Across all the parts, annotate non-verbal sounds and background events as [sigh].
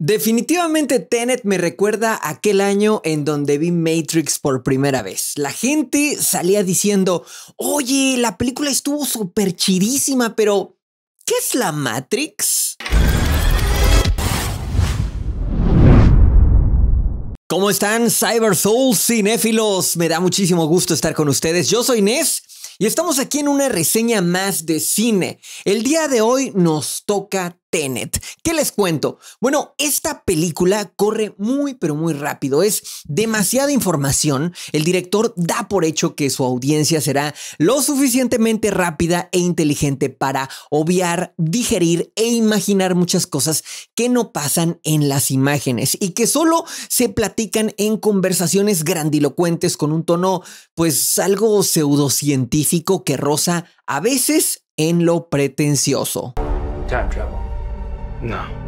Definitivamente Tenet me recuerda aquel año en donde vi Matrix por primera vez. La gente salía diciendo, oye, la película estuvo súper chidísima, pero ¿qué es la Matrix? ¿Cómo están Cyber Souls cinéfilos? Me da muchísimo gusto estar con ustedes. Yo soy Nes y estamos aquí en una reseña más de cine. El día de hoy nos toca Tenet. ¿Qué les cuento? Bueno, esta película corre muy pero muy rápido, es demasiada información, el director da por hecho que su audiencia será lo suficientemente rápida e inteligente para obviar, digerir e imaginar muchas cosas que no pasan en las imágenes y que solo se platican en conversaciones grandilocuentes con un tono pues algo pseudocientífico que roza a veces en lo pretencioso. Time travel. No.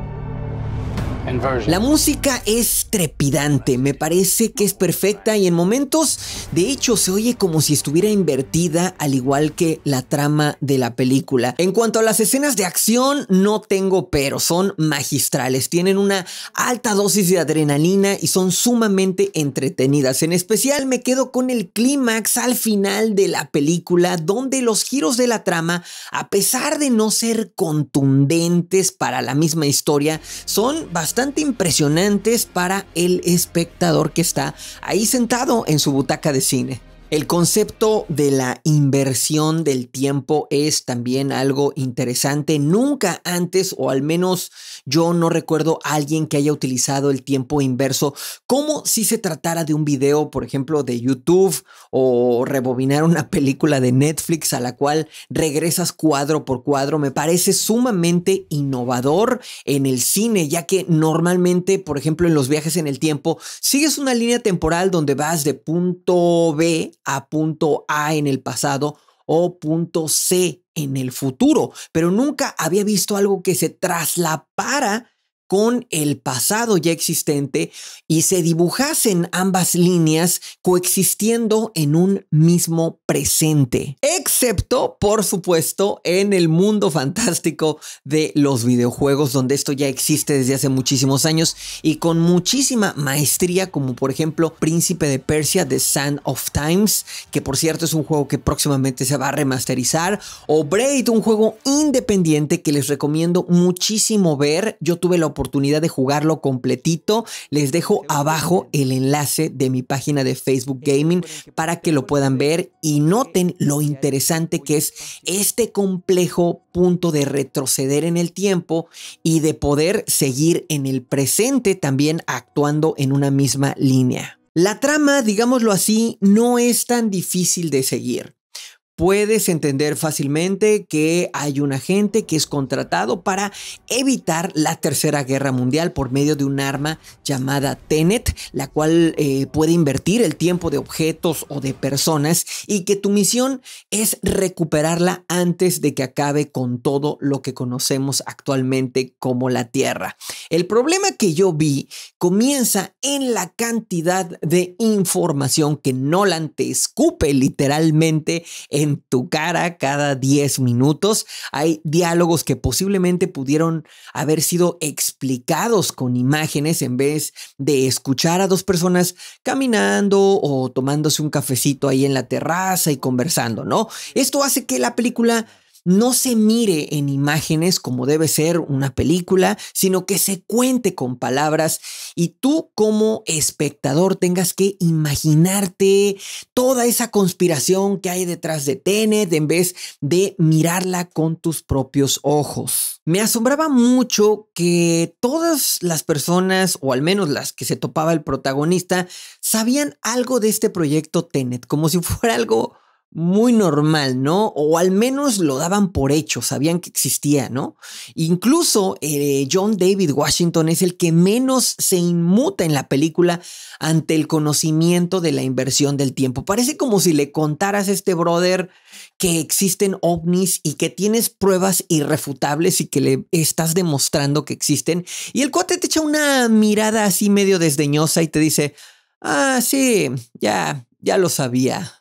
La música es trepidante, me parece que es perfecta y en momentos, de hecho, se oye como si estuviera invertida, al igual que la trama de la película. En cuanto a las escenas de acción, no tengo pero, son magistrales, tienen una alta dosis de adrenalina y son sumamente entretenidas. En especial me quedo con el clímax al final de la película, donde los giros de la trama, a pesar de no ser contundentes para la misma historia, son bastante impresionantes para el espectador que está ahí sentado en su butaca de cine. El concepto de la inversión del tiempo es también algo interesante. Nunca antes, o al menos yo no recuerdo a alguien que haya utilizado el tiempo inverso como si se tratara de un video, por ejemplo, de YouTube o rebobinar una película de Netflix a la cual regresas cuadro por cuadro. Me parece sumamente innovador en el cine, ya que normalmente, por ejemplo, en los viajes en el tiempo, sigues una línea temporal donde vas de punto B a punto A en el pasado o punto C en el futuro, pero nunca había visto algo que se traslapara con el pasado ya existente y se dibujasen ambas líneas coexistiendo en un mismo presente, excepto, por supuesto, en el mundo fantástico de los videojuegos, donde esto ya existe desde hace muchísimos años y con muchísima maestría, como por ejemplo Príncipe de Persia, de Sand of Times, que por cierto es un juego que próximamente se va a remasterizar, o Braid, un juego independiente que les recomiendo muchísimo ver. Yo tuve la oportunidad oportunidad de jugarlo completito, les dejo abajo el enlace de mi página de Facebook Gaming para que lo puedan ver y noten lo interesante que es este complejo punto de retroceder en el tiempo y de poder seguir en el presente también actuando en una misma línea. La trama, digámoslo así, no es tan difícil de seguir puedes entender fácilmente que hay un agente que es contratado para evitar la Tercera Guerra Mundial por medio de un arma llamada Tenet, la cual eh, puede invertir el tiempo de objetos o de personas y que tu misión es recuperarla antes de que acabe con todo lo que conocemos actualmente como la Tierra. El problema que yo vi comienza en la cantidad de información que Nolan te escupe literalmente en tu cara cada 10 minutos. Hay diálogos que posiblemente pudieron haber sido explicados con imágenes en vez de escuchar a dos personas caminando o tomándose un cafecito ahí en la terraza y conversando, ¿no? Esto hace que la película no se mire en imágenes como debe ser una película, sino que se cuente con palabras y tú como espectador tengas que imaginarte toda esa conspiración que hay detrás de Tenet en vez de mirarla con tus propios ojos. Me asombraba mucho que todas las personas, o al menos las que se topaba el protagonista, sabían algo de este proyecto Tenet, como si fuera algo muy normal, ¿no? O al menos lo daban por hecho, sabían que existía, ¿no? Incluso eh, John David Washington es el que menos se inmuta en la película ante el conocimiento de la inversión del tiempo. Parece como si le contaras a este brother que existen ovnis y que tienes pruebas irrefutables y que le estás demostrando que existen. Y el cuate te echa una mirada así medio desdeñosa y te dice, ah, sí, ya, ya lo sabía.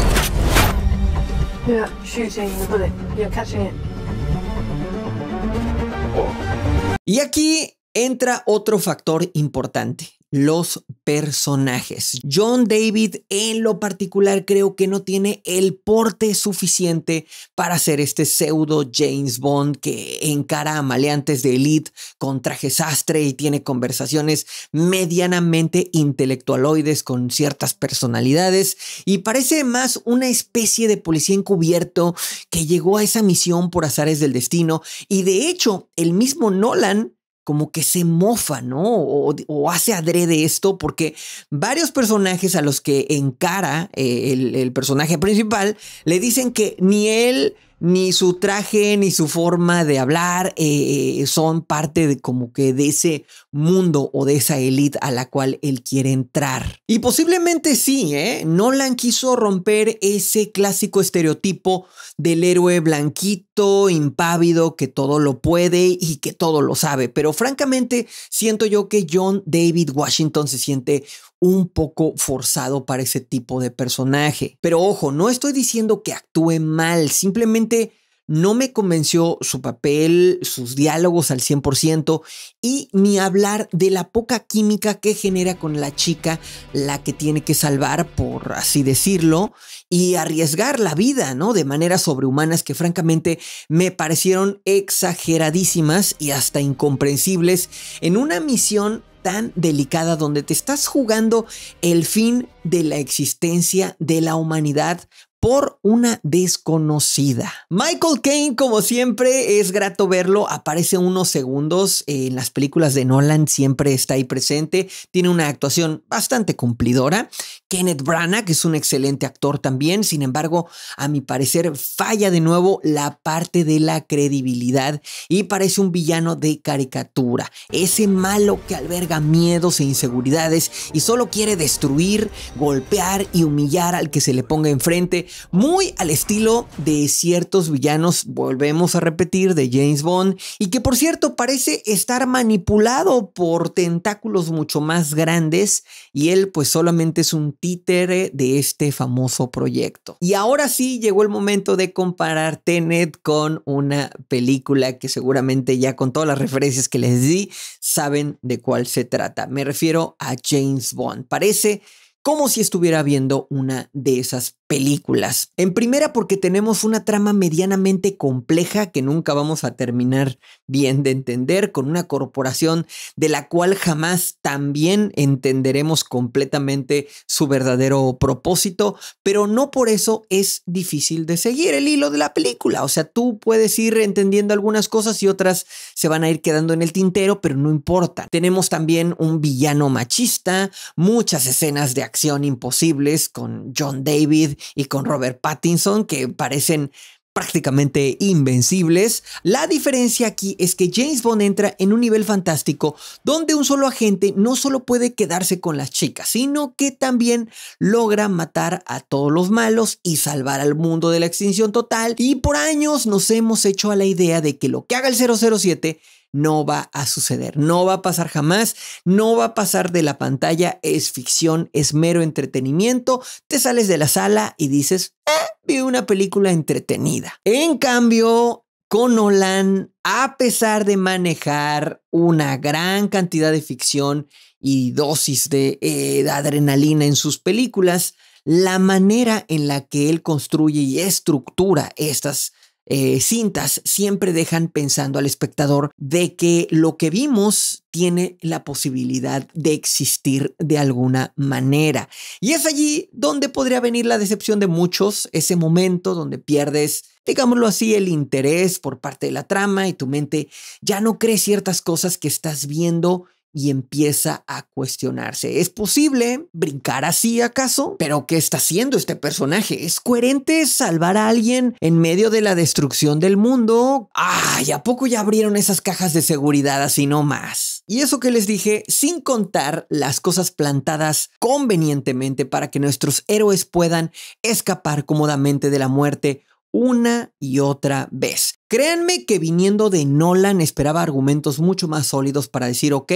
Y aquí entra otro factor importante los personajes. John David en lo particular creo que no tiene el porte suficiente para ser este pseudo James Bond que encara a maleantes de elite con traje sastre y tiene conversaciones medianamente intelectualoides con ciertas personalidades y parece más una especie de policía encubierto que llegó a esa misión por azares del destino y de hecho el mismo Nolan como que se mofa, ¿no? O, hace adrede esto, porque varios personajes a los que encara eh, el, personaje principal le dicen que ni él, ni su traje, ni su forma de hablar eh, eh, son parte de como que de ese mundo o de esa élite a la cual él quiere entrar. Y posiblemente sí, ¿eh? Nolan quiso romper ese clásico estereotipo del héroe blanquito, impávido, que todo lo puede y que todo lo sabe. Pero francamente, siento yo que John David Washington se siente un poco forzado para ese tipo de personaje. Pero ojo, no estoy diciendo que actúe mal, simplemente no me convenció su papel, sus diálogos al 100% y ni hablar de la poca química que genera con la chica, la que tiene que salvar, por así decirlo, y arriesgar la vida, ¿no? De maneras sobrehumanas que francamente me parecieron exageradísimas y hasta incomprensibles en una misión tan delicada donde te estás jugando el fin de la existencia de la humanidad por una desconocida. Michael Kane como siempre, es grato verlo, aparece unos segundos en las películas de Nolan, siempre está ahí presente, tiene una actuación bastante cumplidora. Kenneth Branagh, que es un excelente actor también, sin embargo, a mi parecer falla de nuevo la parte de la credibilidad y parece un villano de caricatura, ese malo que alberga miedos e inseguridades y solo quiere destruir, golpear y humillar al que se le ponga enfrente muy al estilo de ciertos villanos, volvemos a repetir, de James Bond, y que por cierto parece estar manipulado por tentáculos mucho más grandes, y él pues solamente es un títere de este famoso proyecto. Y ahora sí llegó el momento de comparar Tenet con una película que seguramente ya con todas las referencias que les di saben de cuál se trata. Me refiero a James Bond. Parece como si estuviera viendo una de esas películas. En primera porque tenemos una trama medianamente compleja que nunca vamos a terminar bien de entender con una corporación de la cual jamás también entenderemos completamente su verdadero propósito, pero no por eso es difícil de seguir el hilo de la película. O sea, tú puedes ir entendiendo algunas cosas y otras se van a ir quedando en el tintero, pero no importa. Tenemos también un villano machista, muchas escenas de acción imposibles con John David y con Robert Pattinson, que parecen prácticamente invencibles. La diferencia aquí es que James Bond entra en un nivel fantástico donde un solo agente no solo puede quedarse con las chicas, sino que también logra matar a todos los malos y salvar al mundo de la extinción total. Y por años nos hemos hecho a la idea de que lo que haga el 007 no va a suceder, no va a pasar jamás, no va a pasar de la pantalla, es ficción, es mero entretenimiento, te sales de la sala y dices, eh, vi una película entretenida. En cambio, con Nolan, a pesar de manejar una gran cantidad de ficción y dosis de, eh, de adrenalina en sus películas, la manera en la que él construye y estructura estas eh, cintas siempre dejan pensando al espectador de que lo que vimos tiene la posibilidad de existir de alguna manera. Y es allí donde podría venir la decepción de muchos, ese momento donde pierdes, digámoslo así, el interés por parte de la trama y tu mente ya no cree ciertas cosas que estás viendo y empieza a cuestionarse. ¿Es posible brincar así acaso? ¿Pero qué está haciendo este personaje? ¿Es coherente salvar a alguien en medio de la destrucción del mundo? ¡Ay! ¿A poco ya abrieron esas cajas de seguridad así nomás? Y eso que les dije, sin contar las cosas plantadas convenientemente para que nuestros héroes puedan escapar cómodamente de la muerte una y otra vez. Créanme que viniendo de Nolan esperaba argumentos mucho más sólidos para decir, ok,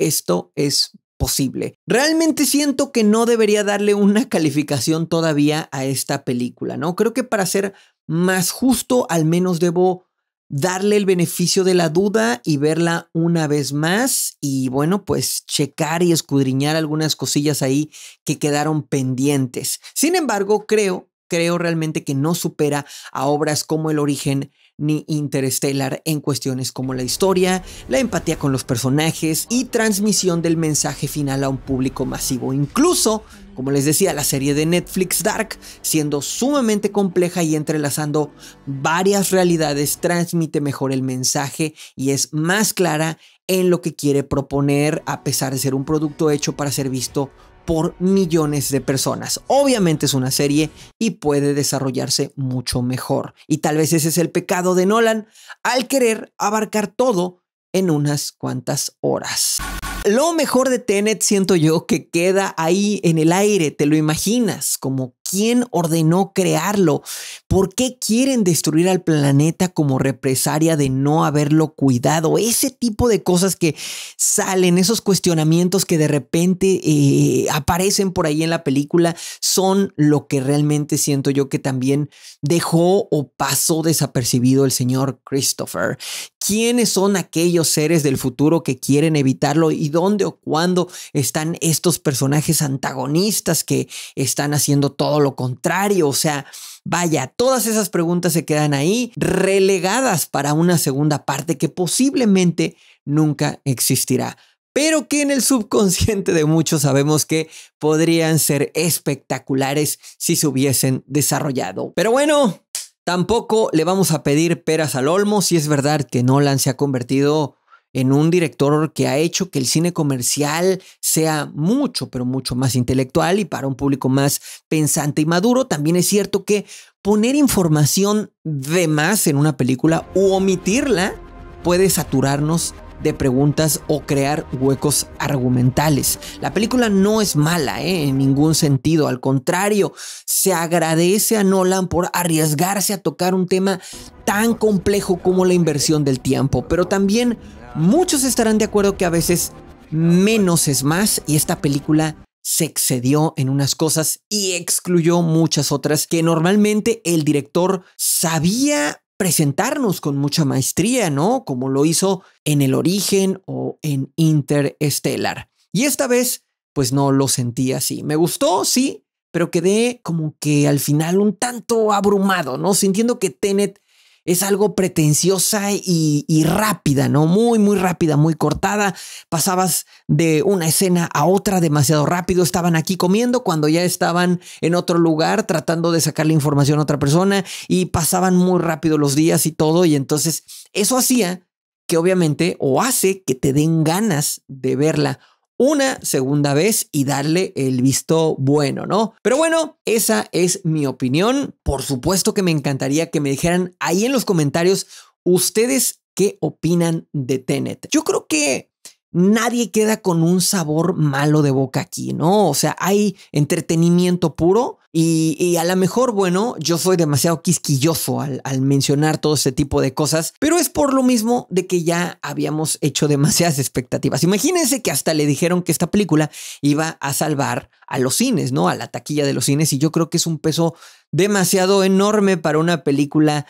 esto es posible. Realmente siento que no debería darle una [laughs] calificación todavía a esta película, ¿no? Creo que para ser más justo, al menos debo darle el beneficio de la duda y verla una vez más y bueno, pues checar y escudriñar algunas cosillas ahí que quedaron pendientes. Sin embargo, creo, creo realmente que no supera a obras como El origen ni interestelar en cuestiones como la historia, la empatía con los personajes y transmisión del mensaje final a un público masivo. Incluso, como les decía, la serie de Netflix Dark, siendo sumamente compleja y entrelazando varias realidades, transmite mejor el mensaje y es más clara en lo que quiere proponer, a pesar de ser un producto hecho para ser visto por millones de personas. Obviamente es una serie y puede desarrollarse mucho mejor. Y tal vez ese es el pecado de Nolan al querer abarcar todo en unas cuantas horas. Lo mejor de Tenet siento yo que queda ahí en el aire, te lo imaginas, como quién ordenó crearlo, por qué quieren destruir al planeta como represaria de no haberlo cuidado, ese tipo de cosas que salen, esos cuestionamientos que de repente eh, aparecen por ahí en la película, son lo que realmente siento yo que también dejó o pasó desapercibido el señor Christopher. ¿Quiénes son aquellos seres del futuro que quieren evitarlo y dónde o cuándo están estos personajes antagonistas que están haciendo todo? todo lo contrario, o sea, vaya, todas esas preguntas se quedan ahí relegadas para una segunda parte que posiblemente nunca existirá pero que en el subconsciente de muchos sabemos que podrían ser espectaculares si se hubiesen desarrollado. Pero bueno, tampoco le vamos a pedir peras al olmo si es verdad que Nolan se ha convertido en un director que ha hecho que el cine comercial sea mucho, pero mucho más intelectual y para un público más pensante y maduro. También es cierto que poner información de más en una película u omitirla puede saturarnos de preguntas o crear huecos argumentales. La película no es mala ¿eh? en ningún sentido, al contrario, se agradece a Nolan por arriesgarse a tocar un tema tan complejo como la inversión del tiempo, pero también muchos estarán de acuerdo que a veces menos es más y esta película se excedió en unas cosas y excluyó muchas otras que normalmente el director sabía presentarnos con mucha maestría, ¿no? Como lo hizo en El Origen o en Interstellar. Y esta vez, pues no lo sentí así. Me gustó, sí, pero quedé como que al final un tanto abrumado, ¿no? Sintiendo que Tenet es algo pretenciosa y, rápida, ¿no? Muy, muy rápida, muy cortada. Pasabas de una escena a otra demasiado rápido. Estaban aquí comiendo cuando ya estaban en otro lugar tratando de sacar la información a otra persona y pasaban muy rápido los días y todo. Y entonces eso hacía que obviamente o hace que te den ganas de verla una segunda vez y darle el visto bueno, ¿no? Pero bueno, esa es mi opinión. Por supuesto que me encantaría que me dijeran ahí en los comentarios ustedes qué opinan de Tenet. Yo creo que nadie queda con un sabor malo de boca aquí, ¿no? O sea, hay entretenimiento puro y, a lo mejor, bueno, yo soy demasiado quisquilloso al, al, mencionar todo ese tipo de cosas, pero es por lo mismo de que ya habíamos hecho demasiadas expectativas. Imagínense que hasta le dijeron que esta película iba a salvar a los cines, ¿no? A la taquilla de los cines y yo creo que es un peso demasiado enorme para una película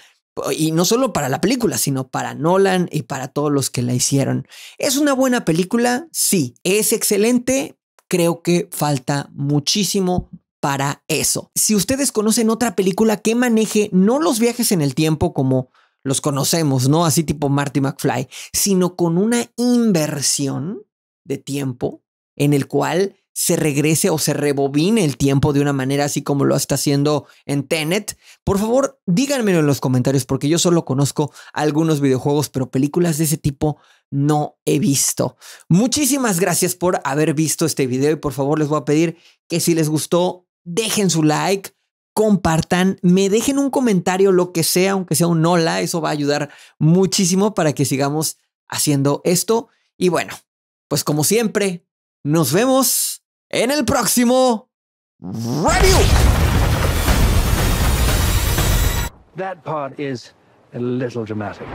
y no solo para la película, sino para Nolan y para todos los que la hicieron. ¿Es una buena película? Sí. ¿Es excelente? Creo que falta muchísimo para eso. Si ustedes conocen otra película que maneje no los viajes en el tiempo como los conocemos, ¿no? Así tipo Marty McFly, sino con una inversión de tiempo en el cual se regrese o se rebobine el tiempo de una manera así como lo está haciendo en Tenet? Por favor, díganmelo en los comentarios porque yo solo conozco algunos videojuegos, pero películas de ese tipo no he visto. Muchísimas gracias por haber visto este video y por favor les voy a pedir que si les gustó, dejen su like compartan, me dejen un comentario, lo que sea, aunque sea un hola, eso va a ayudar muchísimo para que sigamos haciendo esto. Y bueno, pues como siempre, nos vemos en el próximo review. That part is a little dramatic.